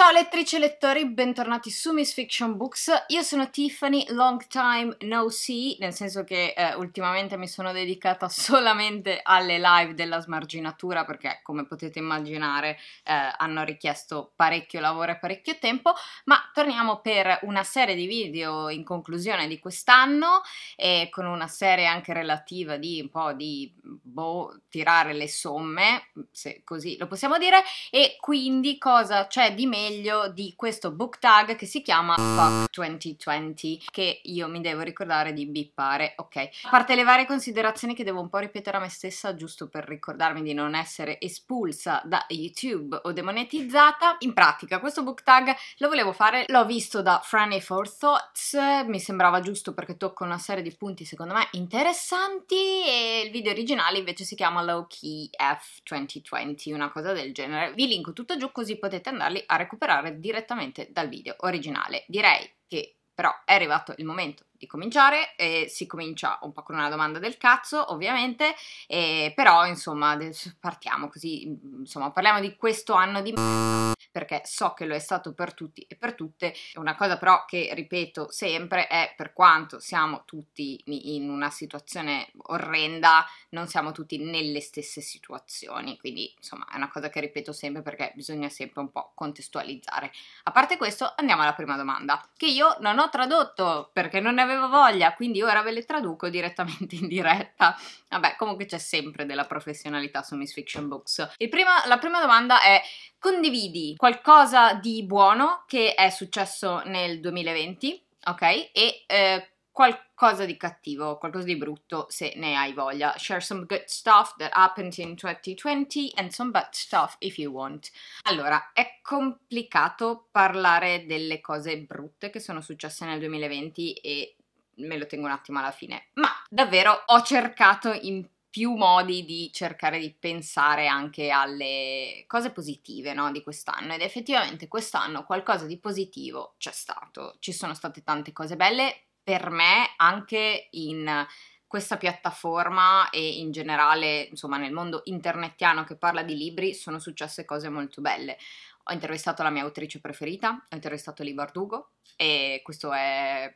Ciao lettrici e lettori, bentornati su Miss Fiction Books. Io sono Tiffany, long time no see, nel senso che eh, ultimamente mi sono dedicata solamente alle live della smarginatura perché, come potete immaginare, eh, hanno richiesto parecchio lavoro e parecchio tempo, ma torniamo per una serie di video in conclusione di quest'anno e con una serie anche relativa di un po' di boh, tirare le somme, se così lo possiamo dire, e quindi cosa c'è di meglio meglio di questo book tag che si chiama Fuck 2020 che io mi devo ricordare di bippare, ok. A parte le varie considerazioni che devo un po' ripetere a me stessa giusto per ricordarmi di non essere espulsa da YouTube o demonetizzata, in pratica questo book tag lo volevo fare, l'ho visto da Franny for Thoughts, mi sembrava giusto perché tocca una serie di punti secondo me interessanti e il video originale invece si chiama Low Key F 2020, una cosa del genere. Vi linko tutto giù così potete andarli a recuperare recuperare direttamente dal video originale. Direi che però è arrivato il momento di cominciare e si comincia un po' con una domanda del cazzo ovviamente e però insomma partiamo così insomma parliamo di questo anno di merda perché so che lo è stato per tutti e per tutte una cosa però che ripeto sempre è per quanto siamo tutti in una situazione orrenda, non siamo tutti nelle stesse situazioni, quindi insomma è una cosa che ripeto sempre perché bisogna sempre un po' contestualizzare. A parte questo andiamo alla prima domanda, che io non ho tradotto perché non ne avevo voglia, quindi ora ve le traduco direttamente in diretta. Vabbè, comunque c'è sempre della professionalità su Miss Fiction Books. Prima, la prima domanda è condividi qualcosa di buono che è successo nel 2020, ok? E eh, qualcosa di cattivo, qualcosa di brutto se ne hai voglia. Share some good stuff that happened in 2020 and some bad stuff if you want. Allora, è complicato parlare delle cose brutte che sono successe nel 2020 e me lo tengo un attimo alla fine, ma davvero ho cercato in più modi di cercare di pensare anche alle cose positive no, di quest'anno ed effettivamente quest'anno qualcosa di positivo c'è stato, ci sono state tante cose belle, per me anche in questa piattaforma e in generale, insomma, nel mondo internetiano che parla di libri sono successe cose molto belle. Ho intervistato la mia autrice preferita, ho intervistato Libardugo e questo è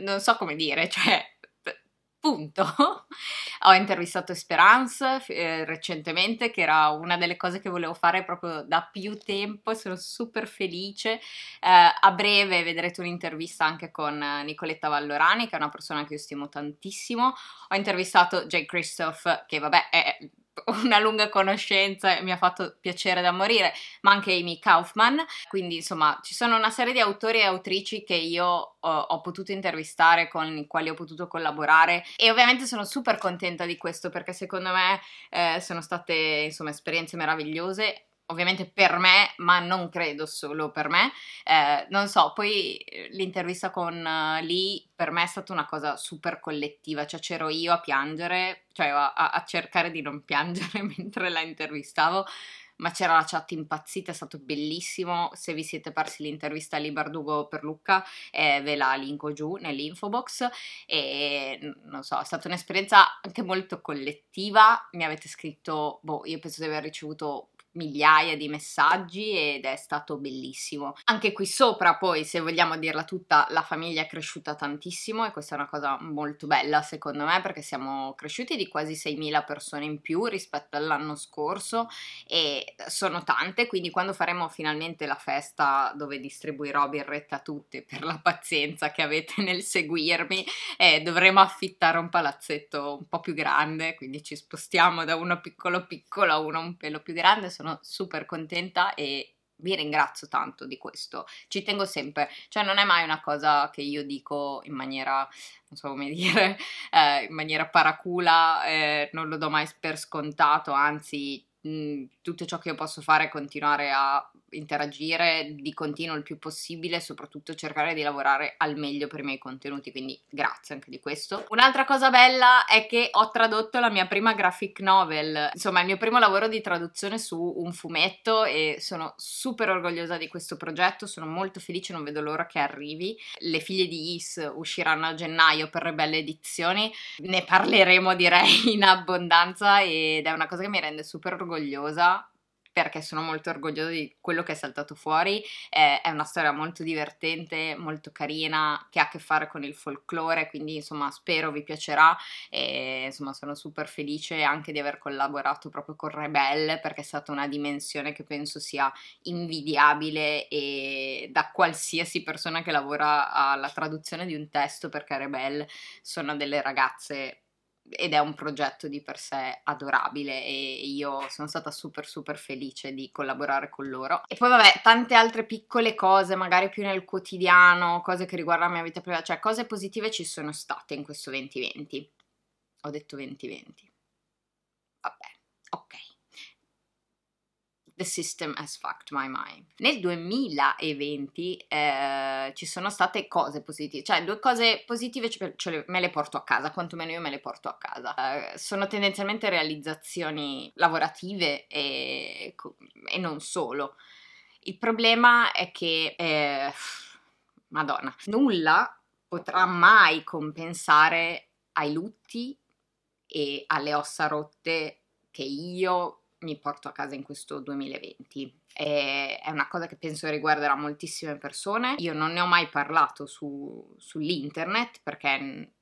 non so come dire, cioè Punto. Ho intervistato Esperance eh, recentemente, che era una delle cose che volevo fare proprio da più tempo, sono super felice. Eh, a breve vedrete un'intervista anche con eh, Nicoletta Vallorani, che è una persona che io stimo tantissimo. Ho intervistato Jay Christoph, che vabbè è una lunga conoscenza e mi ha fatto piacere da morire, ma anche Amy Kaufman. Quindi, insomma, ci sono una serie di autori e autrici che io ho, eh, ho potuto intervistare, con i quali ho potuto collaborare e ovviamente sono super contenta di questo perché secondo me eh, sono state insomma esperienze meravigliose ovviamente per me, ma non credo solo per me. Eh, non so, poi eh, l'intervista con uh, Lee per me è stata una cosa super collettiva, cioè c'ero io a piangere, cioè a, a cercare di non piangere mentre la intervistavo, ma c'era la chat impazzita, è stato bellissimo. Se vi siete persi l'intervista a Libardugo per Lucca, eh, ve la linko giù nell'info box. E non so, è stata un'esperienza anche molto collettiva. Mi avete scritto, boh, io penso di aver ricevuto migliaia di messaggi ed è stato bellissimo. Anche qui sopra poi, se vogliamo dirla tutta, la famiglia è cresciuta tantissimo e questa è una cosa molto bella secondo me perché siamo cresciuti di quasi 6.000 persone in più rispetto all'anno scorso e sono tante, quindi quando faremo finalmente la festa dove distribuirò birretta a tutte per la pazienza che avete nel seguirmi, eh, dovremo affittare un palazzetto un po' più grande, quindi ci spostiamo da uno piccolo piccolo a uno un pelo più grande, sono sono super contenta e vi ringrazio tanto di questo, ci tengo sempre, cioè non è mai una cosa che io dico in maniera, non so come dire, eh, in maniera paracula, eh, non lo do mai per scontato, anzi mh, mm, tutto ciò che io posso fare è continuare a interagire di continuo il più possibile, e soprattutto cercare di lavorare al meglio per i miei contenuti, quindi grazie anche di questo. Un'altra cosa bella è che ho tradotto la mia prima graphic novel, insomma il mio primo lavoro di traduzione su un fumetto e sono super orgogliosa di questo progetto, sono molto felice, non vedo l'ora che arrivi. Le figlie di Is usciranno a gennaio per le belle Edizioni, ne parleremo direi in abbondanza ed è una cosa che mi rende super orgogliosa perché sono molto orgogliosa di quello che è saltato fuori. Eh, è una storia molto divertente, molto carina, che ha a che fare con il folklore, quindi insomma spero vi piacerà e insomma sono super felice anche di aver collaborato proprio con Rebelle perché è stata una dimensione che penso sia invidiabile e da qualsiasi persona che lavora alla traduzione di un testo perché Rebelle sono delle ragazze ed è un progetto di per sé adorabile e io sono stata super super felice di collaborare con loro. E poi vabbè, tante altre piccole cose, magari più nel quotidiano, cose che riguardano la mia vita privata, cioè cose positive ci sono state in questo 2020. Ho detto 2020. Vabbè, ok. The System Has Fucked My Mind. Nel 2020 eh, ci sono state cose positive, cioè due cose positive cioè, me le porto a casa, quantomeno io me le porto a casa. Eh, sono tendenzialmente realizzazioni lavorative e, e, non solo. Il problema è che, eh, madonna, nulla potrà mai compensare ai lutti e alle ossa rotte che io mi porto a casa in questo 2020. E è una cosa che penso riguarderà moltissime persone. Io non ne ho mai parlato su, sull'internet perché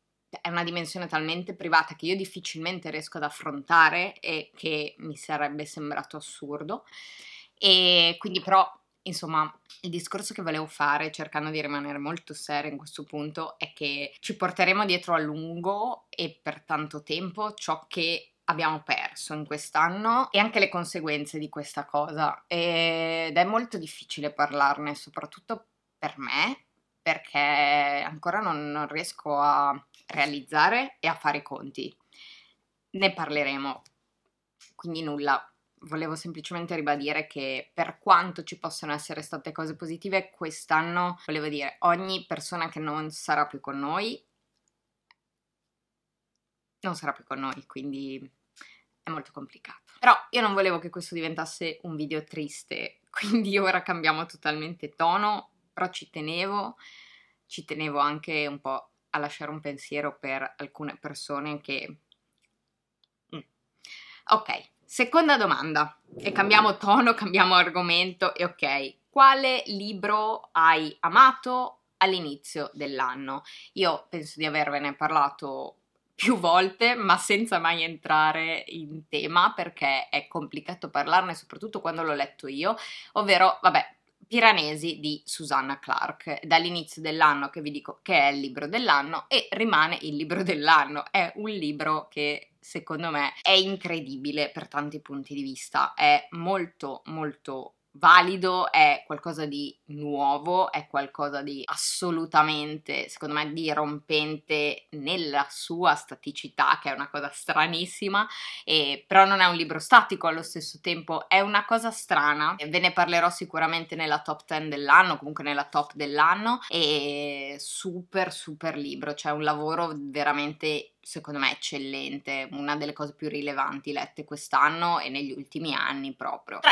è una dimensione talmente privata che io difficilmente riesco ad affrontare e che mi sarebbe sembrato assurdo. E quindi però, insomma, il discorso che volevo fare, cercando di rimanere molto seria in questo punto, è che ci porteremo dietro a lungo e per tanto tempo ciò che abbiamo perso in quest'anno e anche le conseguenze di questa cosa ed è molto difficile parlarne soprattutto per me perché ancora non, non riesco a realizzare e a fare i conti ne parleremo quindi nulla volevo semplicemente ribadire che per quanto ci possano essere state cose positive quest'anno volevo dire ogni persona che non sarà più con noi non sarà più con noi, quindi è molto complicato. Però io non volevo che questo diventasse un video triste, quindi ora cambiamo totalmente tono, però ci tenevo, ci tenevo anche un po' a lasciare un pensiero per alcune persone che... Mm. Ok, seconda domanda, e cambiamo tono, cambiamo argomento, e ok, quale libro hai amato all'inizio dell'anno? Io penso di avervene parlato più volte, ma senza mai entrare in tema perché è complicato parlarne, soprattutto quando l'ho letto io, ovvero, vabbè, Piranesi di Susanna Clark, dall'inizio dell'anno che vi dico che è il libro dell'anno e rimane il libro dell'anno, è un libro che secondo me è incredibile per tanti punti di vista, è molto molto valido, è qualcosa di nuovo, è qualcosa di assolutamente, secondo me, di rompente nella sua staticità, che è una cosa stranissima, e, però non è un libro statico allo stesso tempo, è una cosa strana, ve ne parlerò sicuramente nella top 10 dell'anno, comunque nella top dell'anno, e super super libro, cioè un lavoro veramente secondo me eccellente, una delle cose più rilevanti lette quest'anno e negli ultimi anni proprio. Tre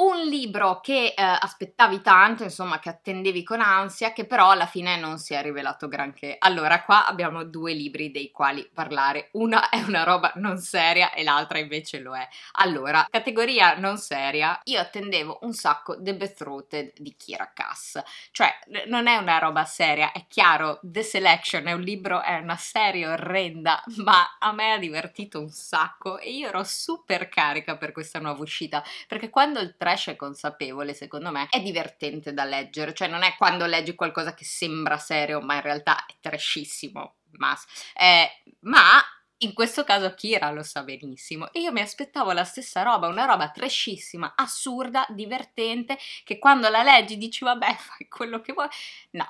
un libro che eh, aspettavi tanto, insomma, che attendevi con ansia, che però alla fine non si è rivelato granché. Allora, qua abbiamo due libri dei quali parlare. Una è una roba non seria e l'altra invece lo è. Allora, categoria non seria, io attendevo un sacco The Betrothed di Kira Kass. Cioè, non è una roba seria, è chiaro, The Selection è un libro, è una serie orrenda, ma a me ha divertito un sacco e io ero super carica per questa nuova uscita, perché quando il tra trash è consapevole, secondo me, è divertente da leggere, cioè non è quando leggi qualcosa che sembra serio, ma in realtà è trashissimo. Mas. Eh, ma in questo caso Kira lo sa benissimo. e Io mi aspettavo la stessa roba, una roba trashissima, assurda, divertente, che quando la leggi dici vabbè fai quello che vuoi. No,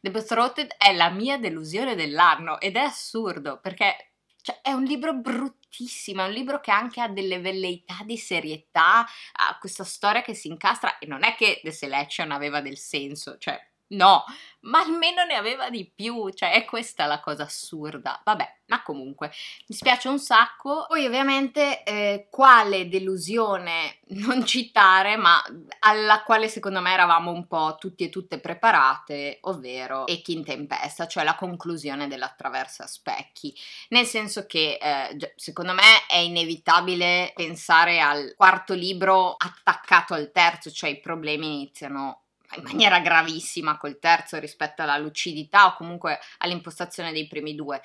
The Betrothed è la mia delusione dell'anno ed è assurdo perché cioè, è un libro bruttissimo, è un libro che anche ha delle velleità di serietà, ha questa storia che si incastra e non è che The Selection aveva del senso, cioè No, ma almeno ne aveva di più, cioè è questa la cosa assurda. Vabbè, ma comunque, mi spiace un sacco. Poi ovviamente eh, quale delusione non citare, ma alla quale secondo me eravamo un po' tutti e tutte preparate, ovvero E in tempesta, cioè la conclusione della traversa specchi. Nel senso che eh, secondo me è inevitabile pensare al quarto libro attaccato al terzo, cioè i problemi iniziano in maniera gravissima col terzo rispetto alla lucidità o comunque all'impostazione dei primi due.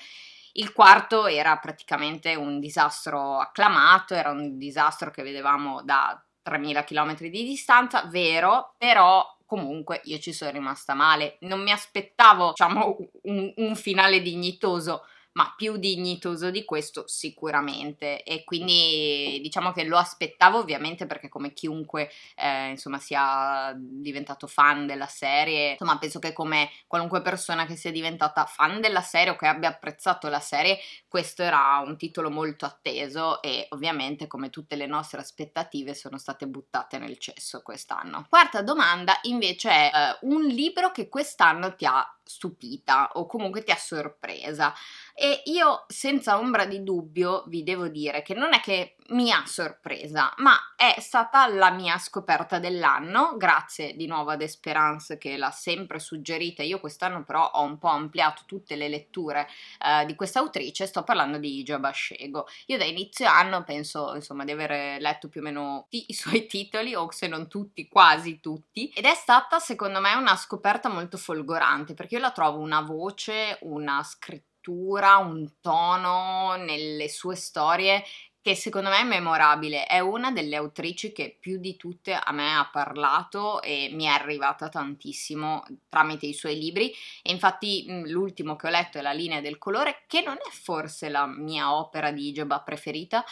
Il quarto era praticamente un disastro acclamato, era un disastro che vedevamo da 3000 km di distanza, vero, però comunque io ci sono rimasta male. Non mi aspettavo, diciamo, un, un finale dignitoso ma più dignitoso di questo sicuramente e quindi diciamo che lo aspettavo ovviamente perché come chiunque eh, insomma sia diventato fan della serie, insomma penso che come qualunque persona che sia diventata fan della serie o che abbia apprezzato la serie, questo era un titolo molto atteso e ovviamente come tutte le nostre aspettative sono state buttate nel cesso quest'anno. Quarta domanda invece è eh, un libro che quest'anno ti ha stupita o comunque ti ha sorpresa. E io senza ombra di dubbio vi devo dire che non è che mi ha sorpresa, ma è stata la mia scoperta dell'anno, grazie di nuovo ad Esperance che l'ha sempre suggerita. Io quest'anno però ho un po' ampliato tutte le letture eh, di questa autrice, sto parlando di Giabascego. Io da inizio anno penso, insomma, di aver letto più o meno tutti i suoi titoli o se non tutti, quasi tutti, ed è stata secondo me una scoperta molto folgorante, perché io la trovo una voce, una scrittura scrittura, un tono nelle sue storie che secondo me è memorabile, è una delle autrici che più di tutte a me ha parlato e mi è arrivata tantissimo tramite i suoi libri e infatti l'ultimo che ho letto è La linea del colore che non è forse la mia opera di Ijoba preferita,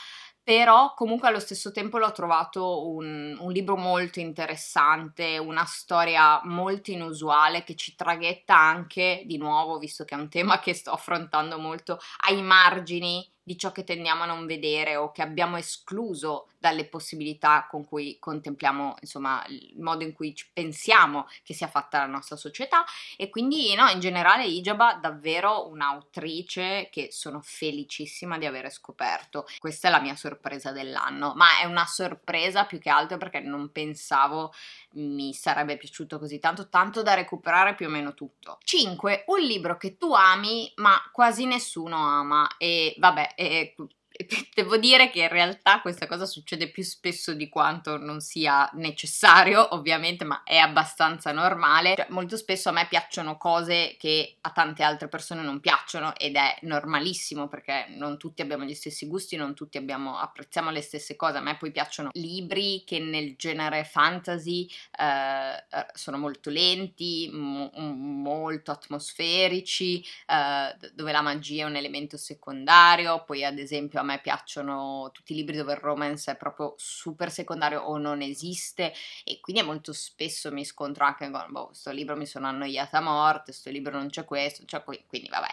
però comunque allo stesso tempo l'ho trovato un, un, libro molto interessante, una storia molto inusuale che ci traghetta anche, di nuovo, visto che è un tema che sto affrontando molto, ai margini di ciò che tendiamo a non vedere o che abbiamo escluso dalle possibilità con cui contempliamo, insomma, il modo in cui pensiamo che sia fatta la nostra società e quindi no, in generale Ijaba davvero un'autrice che sono felicissima di avere scoperto. Questa è la mia sorpresa dell'anno, ma è una sorpresa più che altro perché non pensavo mi sarebbe piaciuto così tanto, tanto da recuperare più o meno tutto. 5. Un libro che tu ami ma quasi nessuno ama e vabbè é, Devo dire che in realtà questa cosa succede più spesso di quanto non sia necessario, ovviamente, ma è abbastanza normale. Cioè, molto spesso a me piacciono cose che a tante altre persone non piacciono ed è normalissimo perché non tutti abbiamo gli stessi gusti, non tutti abbiamo, apprezziamo le stesse cose. A me poi piacciono libri che nel genere fantasy eh, eh sono molto lenti, mo- molto atmosferici, eh, dove la magia è un elemento secondario. Poi ad esempio a me piacciono tutti i libri dove il romance è proprio super secondario o non esiste e quindi molto spesso mi scontro anche con, boh, sto libro mi sono annoiata a morte, sto libro non c'è questo, c'è qui, quindi vabbè.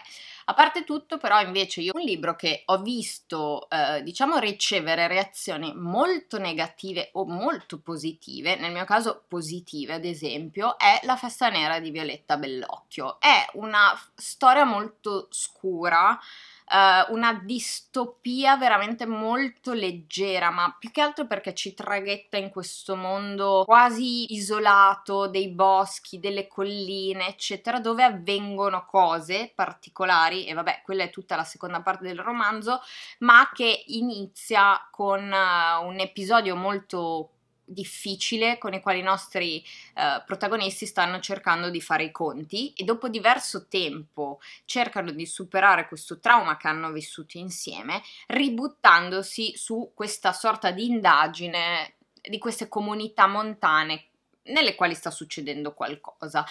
A parte tutto, però, invece, io un libro che ho visto, eh, diciamo, ricevere reazioni molto negative o molto positive, nel mio caso positive, ad esempio, è La festa nera di Violetta Bellocchio. È una storia molto scura. Eh, una distopia veramente molto leggera, ma più che altro perché ci traghetta in questo mondo quasi isolato dei boschi, delle colline, eccetera, dove avvengono cose particolari fuori e vabbè, quella è tutta la seconda parte del romanzo, ma che inizia con eh, un episodio molto difficile con i quali i nostri eh, protagonisti stanno cercando di fare i conti e dopo diverso tempo cercano di superare questo trauma che hanno vissuto insieme, ributtandosi su questa sorta di indagine di queste comunità montane nelle quali sta succedendo qualcosa.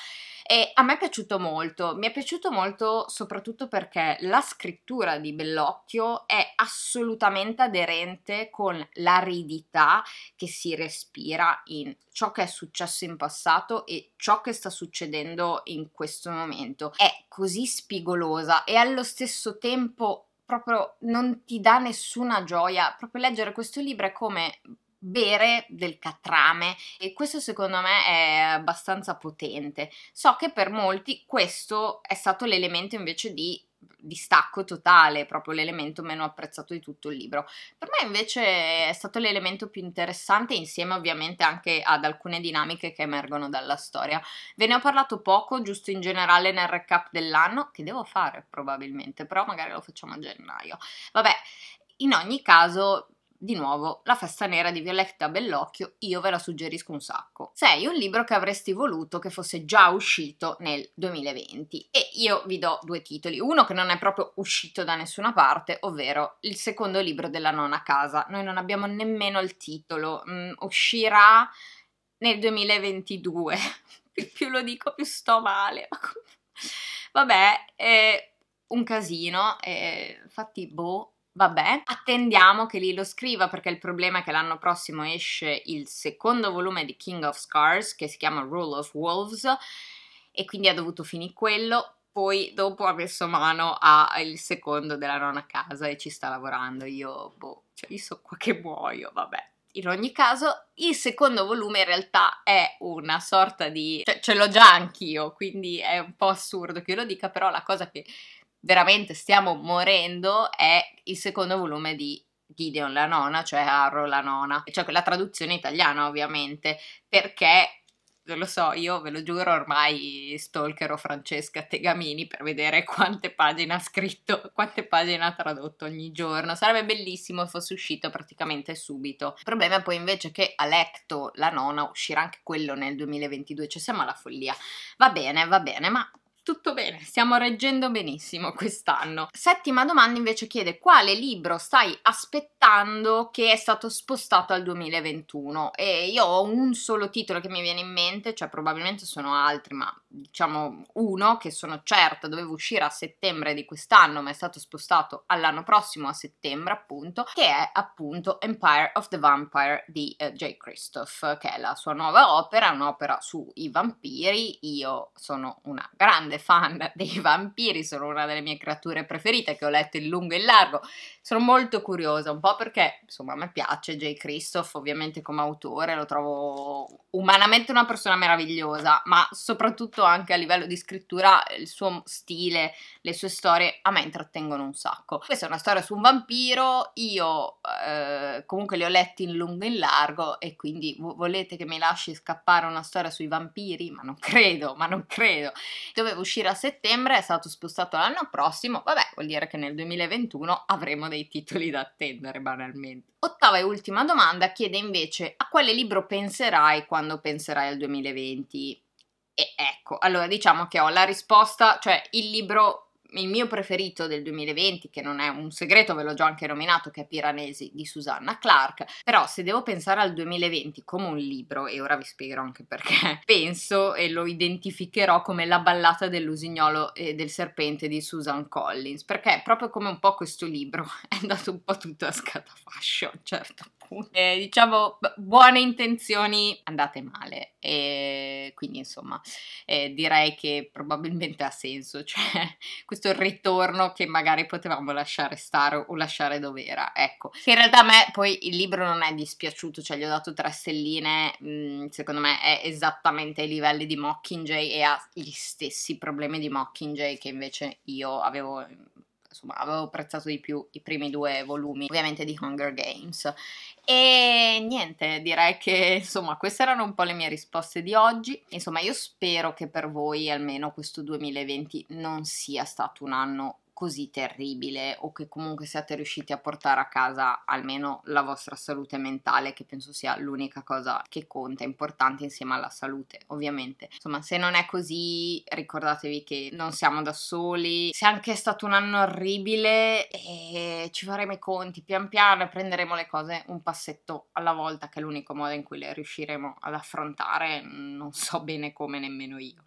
E a me è piaciuto molto, mi è piaciuto molto soprattutto perché la scrittura di Bellocchio è assolutamente aderente con l'aridità che si respira in ciò che è successo in passato e ciò che sta succedendo in questo momento. È così spigolosa e allo stesso tempo proprio non ti dà nessuna gioia. Proprio leggere questo libro è come bere del catrame e questo secondo me è abbastanza potente. So che per molti questo è stato l'elemento invece di distacco totale, proprio l'elemento meno apprezzato di tutto il libro. Per me invece è stato l'elemento più interessante insieme ovviamente anche ad alcune dinamiche che emergono dalla storia. Ve ne ho parlato poco, giusto in generale nel recap dell'anno, che devo fare probabilmente, però magari lo facciamo a gennaio. Vabbè, in ogni caso di nuovo, La festa nera di Violetta Bellocchio, io ve la suggerisco un sacco. Sei Un libro che avresti voluto che fosse già uscito nel 2020 e io vi do due titoli. Uno che non è proprio uscito da nessuna parte, ovvero il secondo libro della nona casa. Noi non abbiamo nemmeno il titolo, mm, uscirà nel 2022. più lo dico più sto male. Vabbè, eh, un casino, eh, infatti boh Vabbè, attendiamo che lì lo scriva perché il problema è che l'anno prossimo esce il secondo volume di King of Scars che si chiama Rule of Wolves e quindi ha dovuto finire quello. Poi dopo ha messo mano al secondo della nona casa e ci sta lavorando. Io, boh, cioè io so qua che muoio, vabbè. In ogni caso, il secondo volume in realtà è una sorta di... Cioè, ce l'ho già anch'io, quindi è un po' assurdo che io lo dica, però la cosa che veramente stiamo morendo è il secondo volume di Gideon la nona, cioè Arro la nona, cioè la traduzione italiana ovviamente, perché lo so, io ve lo giuro, ormai stalkerò Francesca Tegamini per vedere quante pagine ha scritto, quante pagine ha tradotto ogni giorno. Sarebbe bellissimo se fosse uscito praticamente subito. Il problema è poi invece che Alecto la nona uscirà anche quello nel 2022, cioè siamo alla follia. Va bene, va bene, ma tutto bene, stiamo reggendo benissimo quest'anno. Settima domanda invece chiede quale libro stai aspettando che è stato spostato al 2021 e io ho un solo titolo che mi viene in mente, cioè probabilmente sono altri, ma diciamo uno che sono certa doveva uscire a settembre di quest'anno ma è stato spostato all'anno prossimo a settembre appunto che è appunto Empire of the Vampire di eh, J. Christoph che è la sua nuova opera un'opera sui vampiri io sono una grande fan dei vampiri sono una delle mie creature preferite che ho letto in lungo e in largo sono molto curiosa un po' perché insomma a me piace J. Christoph ovviamente come autore lo trovo umanamente una persona meravigliosa ma soprattutto anche a livello di scrittura, eh, il suo stile, le sue storie a me intrattengono un sacco. Questa è una storia su un vampiro, io eh, comunque le ho letti in lungo e in largo e quindi volete che mi lasci scappare una storia sui vampiri? Ma non credo, ma non credo. Doveva uscire a settembre, è stato spostato l'anno prossimo, vabbè vuol dire che nel 2021 avremo dei titoli da attendere banalmente. Ottava e ultima domanda chiede invece a quale libro penserai quando penserai al 2020? E ecco, allora diciamo che ho la risposta, cioè il libro, il mio preferito del 2020, che non è un segreto, ve l'ho già anche nominato, che è Piranesi di Susanna Clark, però se devo pensare al 2020 come un libro, e ora vi spiegherò anche perché, penso e lo identificherò come la ballata dell'usignolo e del serpente di Susan Collins, perché proprio come un po' questo libro è andato un po' tutto a scatafascio certo eh, diciamo, buone intenzioni andate male. E quindi, insomma, eh, direi che probabilmente ha senso. Cioè, questo ritorno che magari potevamo lasciare stare o lasciare dove era. Ecco, che in realtà a me poi il libro non è dispiaciuto, cioè gli ho dato tre stelline. Mh, mm, secondo me è esattamente ai livelli di Mockingjay e ha gli stessi problemi di Mockingjay che invece io avevo insomma avevo apprezzato di più i primi due volumi ovviamente di Hunger Games e niente, direi che insomma queste erano un po' le mie risposte di oggi. Insomma, io spero che per voi almeno questo 2020 non sia stato un anno così terribile o che comunque siate riusciti a portare a casa almeno la vostra salute mentale che penso sia l'unica cosa che conta importante insieme alla salute ovviamente insomma se non è così ricordatevi che non siamo da soli se anche è stato un anno orribile eh, ci faremo i conti pian piano e prenderemo le cose un passetto alla volta che è l'unico modo in cui le riusciremo ad affrontare non so bene come nemmeno io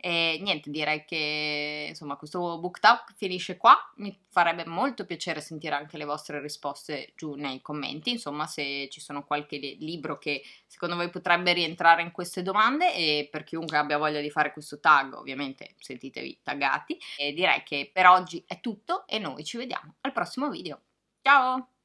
e niente, direi che insomma questo book talk finisce qua. Mi farebbe molto piacere sentire anche le vostre risposte giù nei commenti, insomma, se ci sono qualche libro che secondo voi potrebbe rientrare in queste domande e per chiunque abbia voglia di fare questo tag, ovviamente sentitevi taggati. E direi che per oggi è tutto e noi ci vediamo al prossimo video. Ciao!